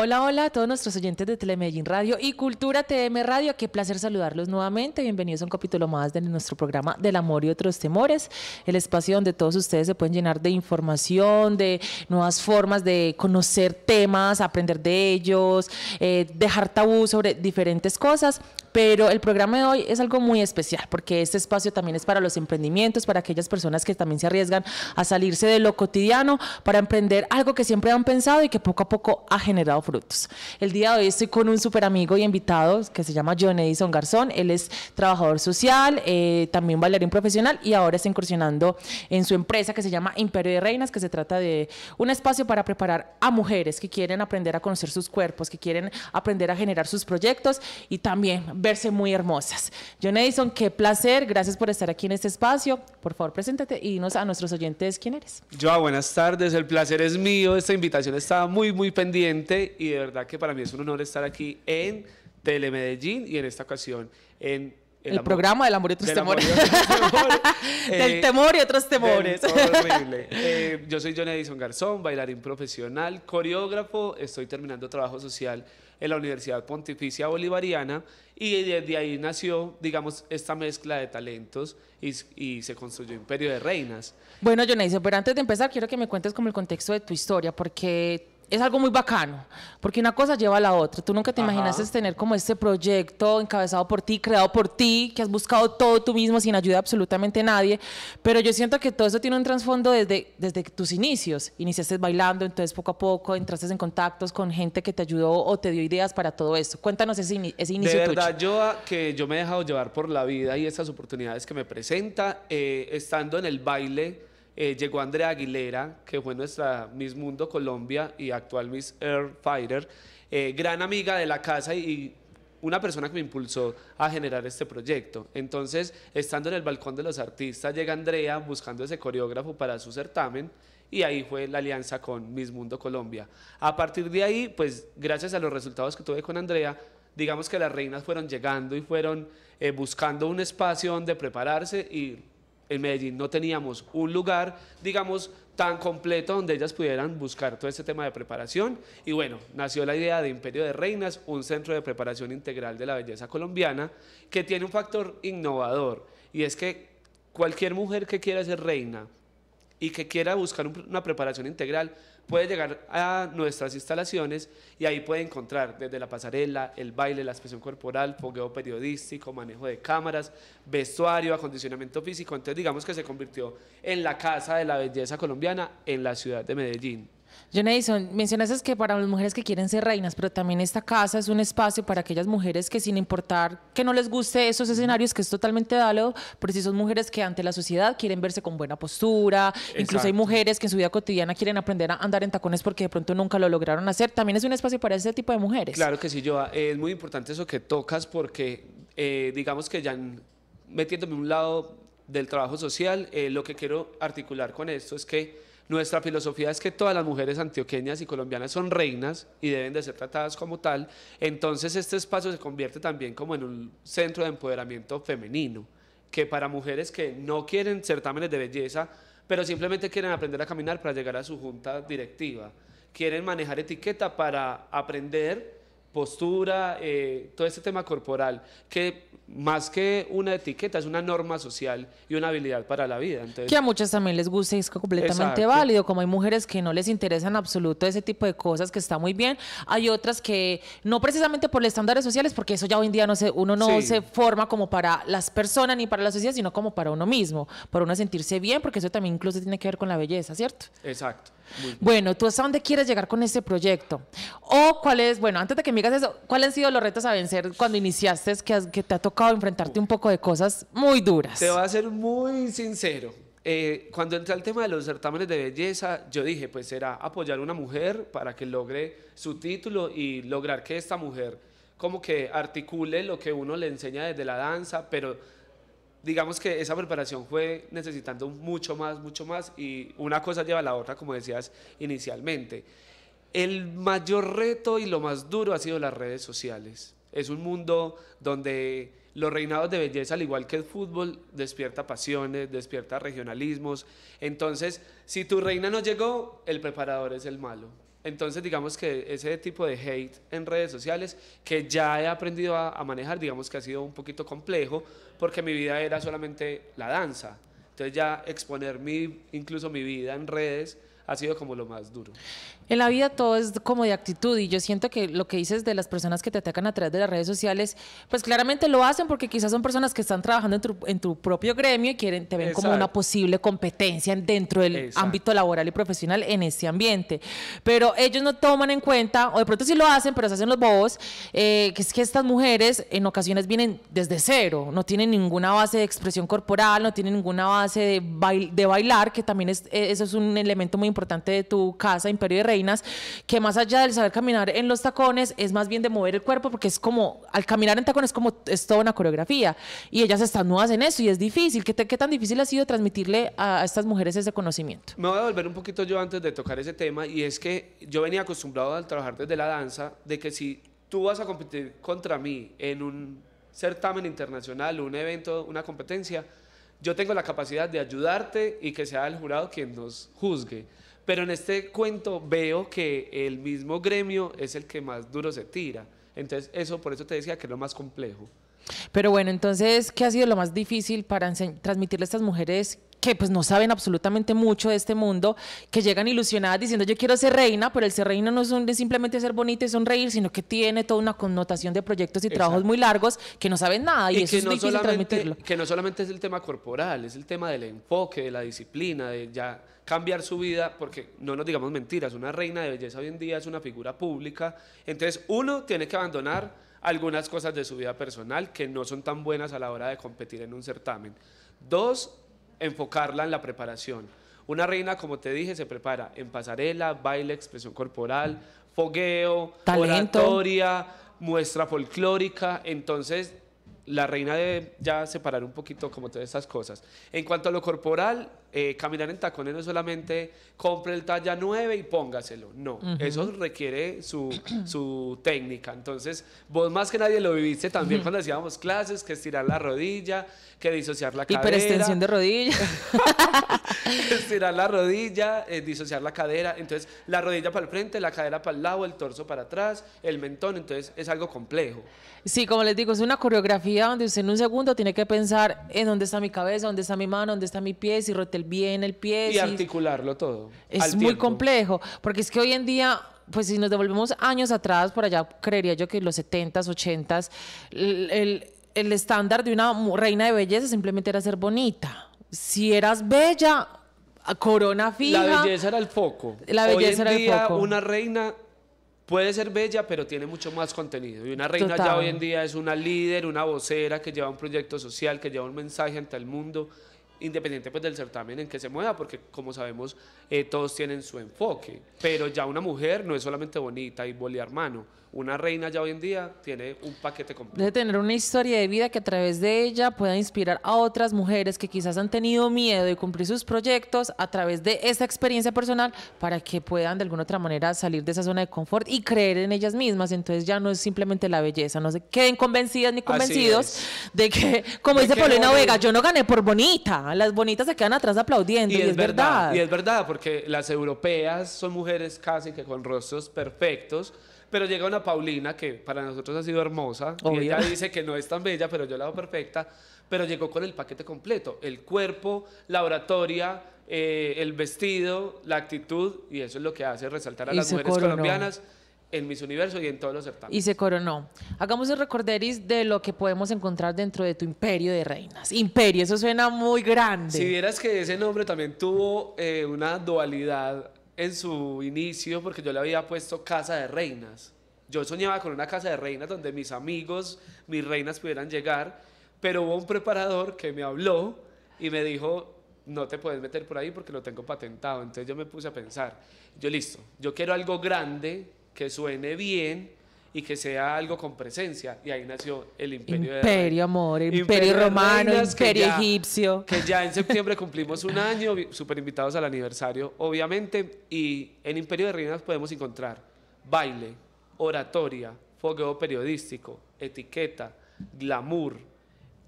Hola, hola a todos nuestros oyentes de Telemedellín Radio y Cultura TM Radio. Qué placer saludarlos nuevamente. Bienvenidos a un capítulo más de nuestro programa Del Amor y otros Temores, el espacio donde todos ustedes se pueden llenar de información, de nuevas formas de conocer temas, aprender de ellos, eh, dejar tabú sobre diferentes cosas. Pero el programa de hoy es algo muy especial porque este espacio también es para los emprendimientos, para aquellas personas que también se arriesgan a salirse de lo cotidiano, para emprender algo que siempre han pensado y que poco a poco ha generado frutos. El día de hoy estoy con un super amigo y invitado que se llama John Edison Garzón. Él es trabajador social, eh, también bailarín profesional y ahora está incursionando en su empresa que se llama Imperio de Reinas, que se trata de un espacio para preparar a mujeres que quieren aprender a conocer sus cuerpos, que quieren aprender a generar sus proyectos y también verse muy hermosas. John Edison, qué placer. Gracias por estar aquí en este espacio. Por favor, preséntate y dinos a nuestros oyentes quién eres. Joa, buenas tardes. El placer es mío. Esta invitación estaba muy, muy pendiente y de verdad que para mí es un honor estar aquí en Telemedellín y en esta ocasión en el, programa del amor y otros temores. Y eh, temor y otros temores. Eh, yo soy John Edison Garzón, bailarín profesional, coreógrafo. Estoy terminando trabajo social en la Universidad Pontificia Bolivariana y desde ahí nació, digamos, esta mezcla de talentos y, y se construyó Imperio de Reinas. Bueno, John Edison, pero antes de empezar, quiero que me cuentes como el contexto de tu historia, porque es algo muy bacano, porque una cosa lleva a la otra. Tú nunca te imaginas imaginas tener como este proyecto encabezado por ti, creado por ti, que has buscado todo tú mismo sin ayuda de absolutamente nadie. Pero yo siento que todo eso tiene un trasfondo desde, desde tus inicios. Iniciaste bailando, entonces poco a poco entraste en contactos con gente que te ayudó o te dio ideas para todo esto. Cuéntanos ese, ese inicio. De verdad, yo ah, que yo me he dejado llevar por la vida y esas oportunidades que me presenta, eh, estando en el baile eh, llegó Andrea Aguilera, que fue nuestra Miss Mundo Colombia y actual Miss Air Fighter, eh, gran amiga de la casa y una persona que me impulsó a generar este proyecto. Entonces, estando en el balcón de los artistas, llega Andrea buscando ese coreógrafo para su certamen y ahí fue la alianza con Miss Mundo Colombia. A partir de ahí, pues gracias a los resultados que tuve con Andrea, digamos que las reinas fueron llegando y fueron eh, buscando un espacio donde prepararse y en Medellín no teníamos un lugar, digamos, tan completo donde ellas pudieran buscar todo este tema de preparación. Y bueno, nació la idea de Imperio de Reinas, un centro de preparación integral de la belleza colombiana, que tiene un factor innovador, y es que cualquier mujer que quiera ser reina, y que quiera buscar una preparación integral, puede llegar a nuestras instalaciones y ahí puede encontrar desde la pasarela, el baile, la expresión corporal, fogueo periodístico, manejo de cámaras, vestuario, acondicionamiento físico. Entonces digamos que se convirtió en la casa de la belleza colombiana en la ciudad de Medellín. Jonathan, mencionas que para las mujeres que quieren ser reinas, pero también esta casa es un espacio para aquellas mujeres que sin importar que no les guste esos escenarios, que es totalmente válido, pero si son mujeres que ante la sociedad quieren verse con buena postura, incluso hay mujeres que en su vida cotidiana quieren aprender a andar en tacones porque de pronto nunca lo lograron hacer, también es un espacio para ese tipo de mujeres. Claro que sí, Joa, eh, es muy importante eso que tocas porque eh, digamos que ya metiéndome un lado del trabajo social, eh, lo que quiero articular con esto es que nuestra filosofía es que todas las mujeres antioqueñas y colombianas son reinas y deben de ser tratadas como tal. Entonces este espacio se convierte también como en un centro de empoderamiento femenino, que para mujeres que no quieren certámenes de belleza, pero simplemente quieren aprender a caminar para llegar a su junta directiva, quieren manejar etiqueta para aprender postura, eh, todo este tema corporal, que más que una etiqueta es una norma social y una habilidad para la vida. Entonces, que a muchas también les gusta y es completamente válido, como hay mujeres que no les interesan absoluto ese tipo de cosas, que está muy bien, hay otras que no precisamente por los estándares sociales, porque eso ya hoy en día no se, uno no se forma como para las personas ni para la sociedad, sino como para uno mismo, para uno sentirse bien, porque eso también incluso tiene que ver con la belleza, ¿cierto? Exacto. Bueno, ¿tú hasta dónde quieres llegar con este proyecto? ¿O cuál es, bueno, antes de que me eso. ¿Cuáles han sido los retos a vencer cuando iniciaste que, te ha tocado enfrentarte un poco de cosas muy duras? Te voy a ser muy sincero. Eh, cuando entré al tema de los certámenes de belleza, yo dije, pues será apoyar a una mujer para que logre su título y lograr que esta mujer como que articule lo que uno le enseña desde la danza, pero digamos que esa preparación fue necesitando mucho más, mucho más y una cosa lleva a la otra, como decías inicialmente. El mayor reto y lo más duro ha sido las redes sociales. Es un mundo donde los reinados de belleza, al igual que el fútbol, despierta pasiones, despierta regionalismos. Entonces, si tu reina no llegó, el preparador es el malo. Entonces, digamos que ese tipo de hate en redes sociales, que ya he aprendido a, manejar, digamos que ha sido un poquito complejo, porque mi vida era solamente la danza. Entonces ya exponer mi, incluso mi vida en redes ha sido como lo más duro. En la vida todo es como de actitud y yo siento que lo que dices de las personas que te atacan a través de las redes sociales, pues claramente lo hacen porque quizás son personas que están trabajando en tu, propio gremio y quieren, te ven como una posible competencia dentro del ámbito laboral y profesional en ese ambiente. Pero ellos no toman en cuenta, o de pronto sí lo hacen, pero se hacen los bobos, eh, que es que estas mujeres en ocasiones vienen desde cero, no tienen ninguna base de expresión corporal, no tienen ninguna base de, de bailar, que también es, eh, eso es un elemento muy importante importante de tu casa, Imperio de Reinas, que más allá del saber caminar en los tacones, es más bien de mover el cuerpo, porque es como, al caminar en tacones, como es toda una coreografía. Y ellas están nuevas en eso y es difícil. ¿Qué, te, qué tan difícil ha sido transmitirle a, a estas mujeres ese conocimiento? Me voy a volver un poquito yo antes de tocar ese tema, y es que yo venía acostumbrado al trabajar desde la danza, de que si tú vas a competir contra mí en un certamen internacional, un evento, una competencia, yo tengo la capacidad de ayudarte y que sea el jurado quien nos juzgue. Pero en este cuento veo que el mismo gremio es el que más duro se tira. Entonces, eso por eso te decía que es lo más complejo. Pero bueno, entonces, ¿qué ha sido lo más difícil para transmitirle a estas mujeres que pues no saben absolutamente mucho de este mundo, que llegan ilusionadas diciendo yo quiero ser reina, pero el ser reina no es, simplemente ser bonita y sonreír, sino que tiene toda una connotación de proyectos y trabajos muy largos que no saben nada y, es difícil transmitirlo. Que no solamente es el tema corporal, es el tema del enfoque, de la disciplina, de ya cambiar su vida, porque no nos digamos mentiras, una reina de belleza hoy en día es una figura pública, entonces uno tiene que abandonar algunas cosas de su vida personal que no son tan buenas a la hora de competir en un certamen. Dos, enfocarla en la preparación. Una reina, como te dije, se prepara en pasarela, baile, expresión corporal, fogueo, Talento. oratoria, muestra folclórica, entonces la reina debe ya separar un poquito como todas esas cosas. En cuanto a lo corporal, eh, caminar en tacones no es solamente compre el talla 9 y póngaselo. No, eso requiere su, técnica. Entonces, vos más que nadie lo viviste también cuando hacíamos clases, que estirar la rodilla, que disociar la cadera. Hiperextensión de rodilla. estirar la rodilla, eh, disociar la cadera. Entonces, la rodilla para el frente, la cadera para el lado, el torso para atrás, el mentón. Entonces, es algo complejo. Sí, como les digo, es una coreografía donde usted en un segundo tiene que pensar en dónde está mi cabeza, dónde está mi mano, dónde está mi pie, y roté bien el pie. Y articularlo todo. Es muy complejo, porque es que hoy en día pues si nos devolvemos años atrás, por allá creería yo que los 70s, 80s, el, el, estándar de una reina de belleza simplemente era ser bonita. Si eras bella, corona fija. La belleza era el foco. La belleza hoy en día, Una reina puede ser bella, pero tiene mucho más contenido. Y una reina ya hoy en día es una líder, una vocera que lleva un proyecto social, que lleva un mensaje ante el mundo independiente pues del certamen en que se mueva, porque como sabemos eh, todos tienen su enfoque, pero ya una mujer no es solamente bonita y bolear mano, una reina ya hoy en día tiene un paquete completo. Debe tener una historia de vida que a través de ella pueda inspirar a otras mujeres que quizás han tenido miedo de cumplir sus proyectos a través de esa experiencia personal para que puedan de alguna otra manera salir de esa zona de confort y creer en ellas mismas, entonces ya no es simplemente la belleza, no se queden convencidas ni convencidos de que, como dice que Paulina Vega, yo no gané por bonita, Ah, las bonitas se quedan atrás aplaudiendo. Y, es, verdad. Y es verdad, porque las europeas son mujeres casi que con rostros perfectos. Pero llega una Paulina que para nosotros ha sido hermosa. Y ella dice que no es tan bella, pero yo la hago perfecta. Pero llegó con el paquete completo: el cuerpo, la oratoria, eh, el vestido, la actitud. Y eso es lo que hace resaltar a las mujeres colombianas en mis Universo y en todos los certámenes. Y se coronó. Hagamos el recorderis de lo que podemos encontrar dentro de tu imperio de reinas. Imperio, eso suena muy grande. Si vieras que ese nombre también tuvo eh, una dualidad en su inicio, porque yo le había puesto Casa de Reinas. Yo soñaba con una casa de reinas donde mis amigos, mis reinas pudieran llegar, pero hubo un preparador que me habló y me dijo, no te puedes meter por ahí porque lo tengo patentado. Entonces yo me puse a pensar, yo listo, yo quiero algo grande que suene bien y que sea algo con presencia. Y ahí nació el Imperio, Imperio de amor, Imperio, imperio Romano, Imperio Egipcio. Que ya en septiembre cumplimos un año, súper invitados al aniversario, obviamente. Y en Imperio de Reinas podemos encontrar baile, oratoria, fogueo periodístico, etiqueta, glamour.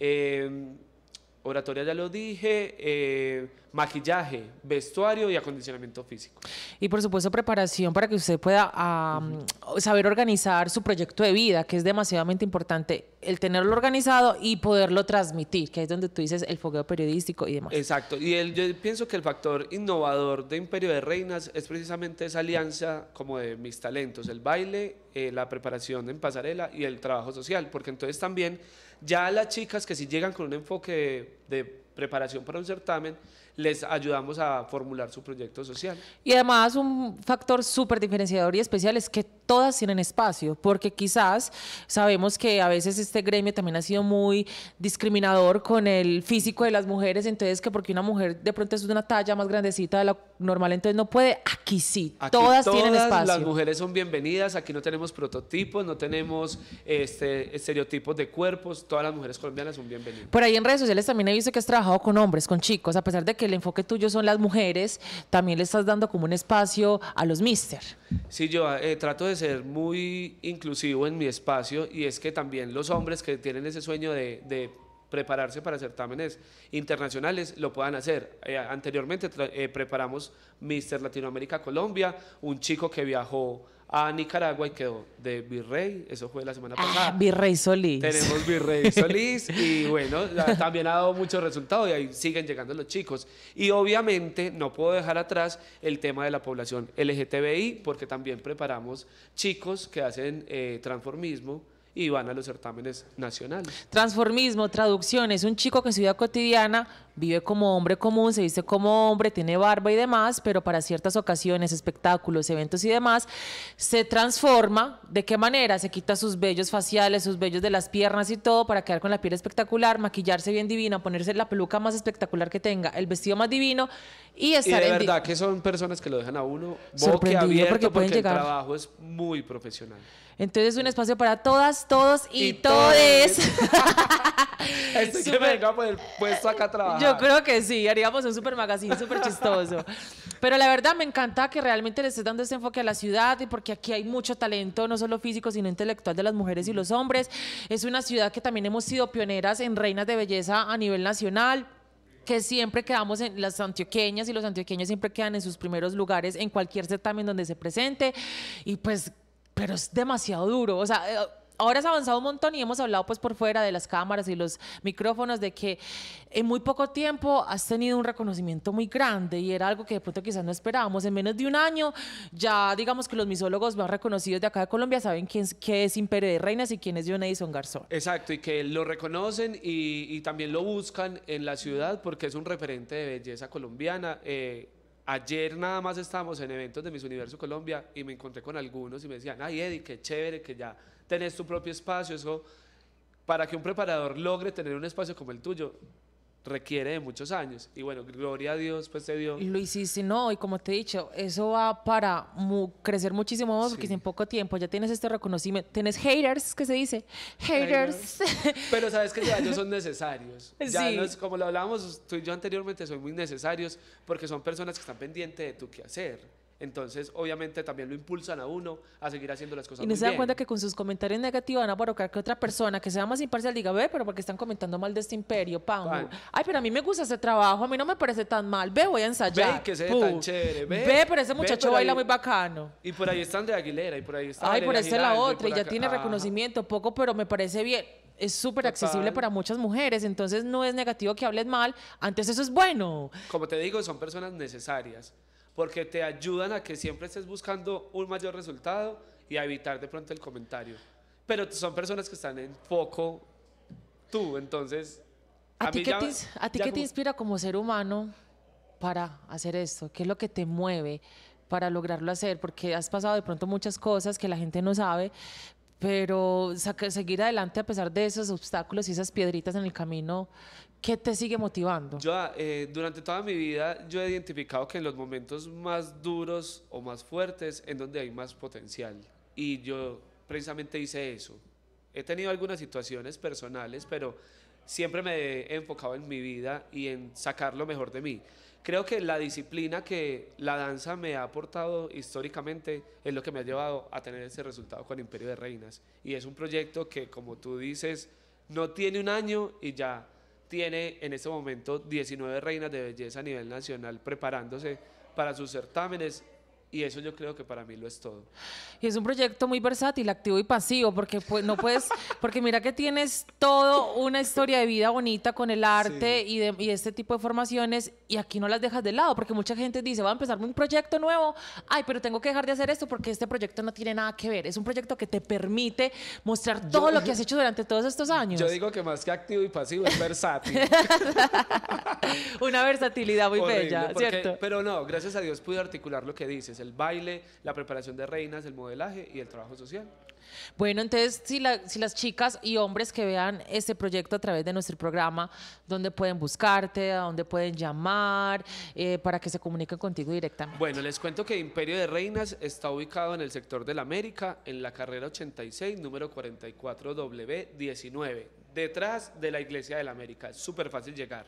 Em, Oratoria ya lo dije, eh, maquillaje, vestuario y acondicionamiento físico. Y por supuesto preparación para que usted pueda saber organizar su proyecto de vida, que es demasiadamente importante el tenerlo organizado y poderlo transmitir, que es donde tú dices el fogueo periodístico y demás. Exacto, y yo pienso que el factor innovador de Imperio de Reinas es precisamente esa alianza como de mis talentos, el baile, eh, la preparación en pasarela y el trabajo social, porque entonces también ya las chicas que si llegan con un enfoque de, de preparación para un certamen, les ayudamos a formular su proyecto social. Y además un factor súper diferenciador y especial es que todas tienen espacio, porque quizás sabemos que a veces este gremio también ha sido muy discriminador con el físico de las mujeres, entonces que porque una mujer de pronto es de una talla más grandecita de la normal entonces no puede, aquí sí, todas, tienen espacio. Las mujeres son bienvenidas, aquí no tenemos prototipos, no tenemos este, estereotipos de cuerpos, todas las mujeres colombianas son bienvenidas. Por ahí en redes sociales también he visto que has trabajado con hombres, con chicos, a pesar de que el enfoque tuyo son las mujeres, también le estás dando como un espacio a los mister. Sí, yo eh, trato de ser muy inclusivo en mi espacio y es que también los hombres que tienen ese sueño de prepararse para certámenes internacionales, lo puedan hacer. Eh, anteriormente eh, preparamos Mister Latinoamérica Colombia, un chico que viajó a Nicaragua y quedó de Virrey, eso fue la semana ah, Virrey Solís. Tenemos Virrey Solís y bueno, también ha dado muchos resultados y ahí siguen llegando los chicos. Y obviamente no puedo dejar atrás el tema de la población LGTBI porque también preparamos chicos que hacen eh, transformismo y van a los certámenes nacionales. Transformismo, traducciones, un chico que en su vida cotidiana vive como hombre común, se viste como hombre, tiene barba y demás, pero para ciertas ocasiones, espectáculos, eventos y demás, se transforma. ¿De qué manera? Se quita sus vellos faciales, sus vellos de las piernas y todo para quedar con la piel espectacular, maquillarse bien divina, ponerse la peluca más espectacular que tenga, el vestido más divino y estar de en verdad que son personas que lo dejan a uno boquiabierto porque, pueden llegar. el trabajo es muy profesional. Entonces, un espacio para todas, todos y, todes. Estoy que venga por el puesto acá a trabajar. Yo creo que sí, haríamos un super magazine súper chistoso. Pero la verdad me encanta que realmente le estés dando ese enfoque a la ciudad y porque aquí hay mucho talento, no solo físico, sino intelectual de las mujeres y los hombres. Es una ciudad que también hemos sido pioneras en reinas de belleza a nivel nacional que siempre quedamos en las antioqueñas y los antioqueños siempre quedan en sus primeros lugares en cualquier certamen donde se presente y pues pero es demasiado duro, o sea, eh, ahora has avanzado un montón y hemos hablado pues por fuera de las cámaras y los micrófonos de que en muy poco tiempo has tenido un reconocimiento muy grande y era algo que de pronto quizás no esperábamos. En menos de un año ya digamos que los misólogos más reconocidos de acá de Colombia saben quién, es Imperio de Reinas y quién es John Edison Garzón. Exacto, y que lo reconocen y, también lo buscan en la ciudad porque es un referente de belleza colombiana. Eh, ayer nada más estábamos en eventos de Miss Universo Colombia y me encontré con algunos y me decían, ay Eddie, qué chévere que ya tener tu propio espacio, eso para que un preparador logre tener un espacio como el tuyo requiere de muchos años. Y bueno, gloria a Dios, pues te dio. Lo hiciste, no, y como te he dicho, eso va para crecer muchísimo más, porque en poco tiempo ya tienes este reconocimiento. Tienes haters, ¿qué se dice? Haters. Pero sabes que ellos son necesarios. Ya como lo hablábamos tú y yo anteriormente, son muy necesarios porque son personas que están pendientes de tu quehacer. Entonces, obviamente, también lo impulsan a uno a seguir haciendo las cosas. Y no se dan cuenta que con sus comentarios negativos van a provocar que otra persona que sea más imparcial diga, ve, pero porque están comentando mal de este imperio, pam. Ay, pero a mí me gusta ese trabajo, a mí no me parece tan mal. Ve, voy a ensayar. Ve, que se ve tan chévere. Ve, ve, pero ese muchacho baila muy bacano. Y por ahí están de Aguilera, y por ahí está. Ay, por esta es la otra, y, ya tiene reconocimiento, poco, pero me parece bien es súper accesible para muchas mujeres, entonces no es negativo que hables mal, antes eso es bueno. Como te digo, son personas necesarias porque te ayudan a que siempre estés buscando un mayor resultado y a evitar de pronto el comentario. Pero son personas que están en foco tú, entonces... ¿A, ti qué, a ti qué te inspira como ser humano para hacer esto? ¿Qué es lo que te mueve para lograrlo hacer? Porque has pasado de pronto muchas cosas que la gente no sabe, pero seguir adelante a pesar de esos obstáculos y esas piedritas en el camino ¿Qué te sigue motivando? Yo ah, eh, durante toda mi vida yo he identificado que en los momentos más duros o más fuertes es donde hay más potencial. Y yo precisamente hice eso. He tenido algunas situaciones personales, pero siempre me he enfocado en mi vida y en sacar lo mejor de mí. Creo que la disciplina que la danza me ha aportado históricamente es lo que me ha llevado a tener ese resultado con Imperio de Reinas. Y es un proyecto que, como tú dices, no tiene un año y ya tiene en este momento 19 reinas de belleza a nivel nacional preparándose para sus certámenes y eso yo creo que para mí lo es todo. Y es un proyecto muy versátil, activo y pasivo, porque pues, no puedes, porque mira que tienes todo una historia de vida bonita con el arte y, este tipo de formaciones y aquí no las dejas de lado, porque mucha gente dice, va a empezar un proyecto nuevo, ay, pero tengo que dejar de hacer esto porque este proyecto no tiene nada que ver. Es un proyecto que te permite mostrar todo lo que has hecho durante todos estos años. Yo digo que más que activo y pasivo es versátil. una versatilidad muy bella, ¿cierto? Pero no, gracias a Dios pude articular lo que dices el baile, la preparación de reinas, el modelaje y el trabajo social. Bueno, entonces, si, las chicas y hombres que vean este proyecto a través de nuestro programa, ¿dónde pueden buscarte? ¿A dónde pueden llamar? Eh, para que se comuniquen contigo directamente. Bueno, les cuento que Imperio de Reinas está ubicado en el sector de la América, en la carrera 86, número 44W19, detrás de la Iglesia de la América. Es súper fácil llegar.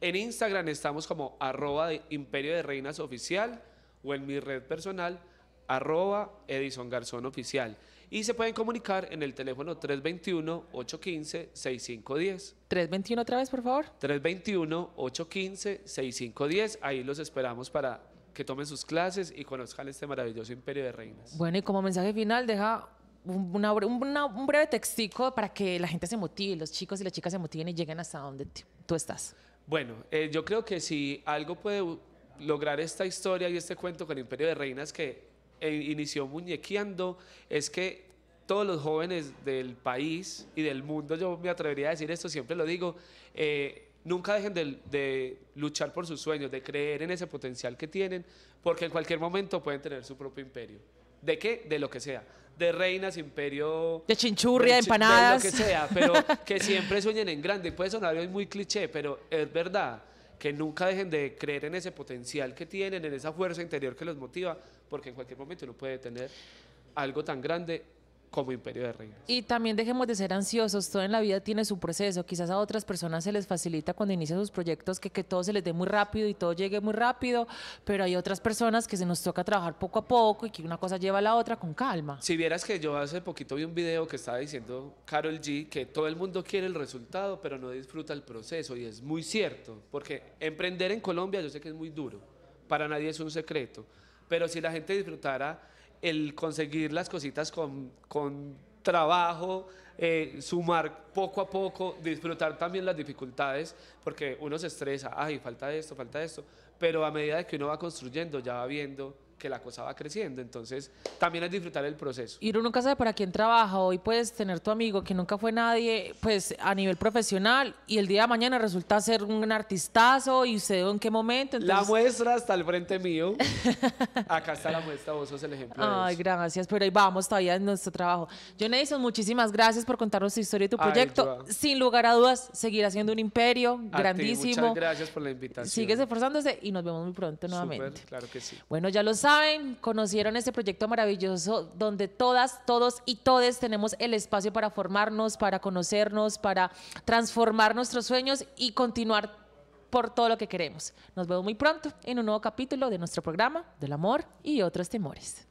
En Instagram estamos como arroba de Imperio de Reinas Oficial o en mi red personal, arroba Edison Garzón Oficial. Y se pueden comunicar en el teléfono 321-815-6510. 321 otra vez, por favor. 321-815-6510. Ahí los esperamos para que tomen sus clases y conozcan este maravilloso imperio de reinas. Bueno, y como mensaje final, deja un breve textico para que la gente se motive, los chicos y las chicas se motiven y lleguen hasta donde tú estás. Bueno, eh, yo creo que si algo puede lograr esta historia y este cuento con el Imperio de Reinas que eh, inició muñequeando es que todos los jóvenes del país y del mundo, yo me atrevería a decir esto, siempre lo digo, eh, nunca dejen de, luchar por sus sueños, de creer en ese potencial que tienen, porque en cualquier momento pueden tener su propio imperio. ¿De qué? De lo que sea. De reinas, imperio... De chinchurria, empanadas. De lo que sea, pero que siempre sueñen en grande. Puede sonar hoy muy cliché, pero es verdad que nunca dejen de creer en ese potencial que tienen, en esa fuerza interior que los motiva, porque en cualquier momento uno puede tener algo tan grande como imperio de reinas. Y también dejemos de ser ansiosos, todo en la vida tiene su proceso, quizás a otras personas se les facilita cuando inician sus proyectos que, que todo se les dé muy rápido y todo llegue muy rápido, pero hay otras personas que se nos toca trabajar poco a poco y que una cosa lleva a la otra con calma. Si vieras que yo hace poquito vi un video que estaba diciendo Carol G que todo el mundo quiere el resultado, pero no disfruta el proceso y es muy cierto, porque emprender en Colombia yo sé que es muy duro, para nadie es un secreto, pero si la gente disfrutara el conseguir las cositas con, trabajo, eh, sumar poco a poco, disfrutar también las dificultades, porque uno se estresa, ay, falta esto, falta esto, pero a medida que uno va construyendo, ya va viendo que la cosa va creciendo. Entonces, también es disfrutar el proceso. Y uno nunca sabe para quién trabaja. Hoy puedes tener tu amigo que nunca fue nadie, pues a nivel profesional, y el día de mañana resulta ser un artistazo y usted en qué momento. La muestra está al frente mío. Acá está la muestra, vos sos el ejemplo. Ay, gracias, pero ahí vamos todavía en nuestro trabajo. John Edison, muchísimas gracias por contarnos tu historia y tu proyecto. Sin lugar a dudas, seguir siendo un imperio grandísimo. muchas gracias por la invitación. Sigues esforzándose y nos vemos muy pronto nuevamente. claro que sí. Bueno, ya lo sabes conocieron este proyecto maravilloso donde todas, todos y todes tenemos el espacio para formarnos, para conocernos, para transformar nuestros sueños y continuar por todo lo que queremos. Nos vemos muy pronto en un nuevo capítulo de nuestro programa del amor y otros temores.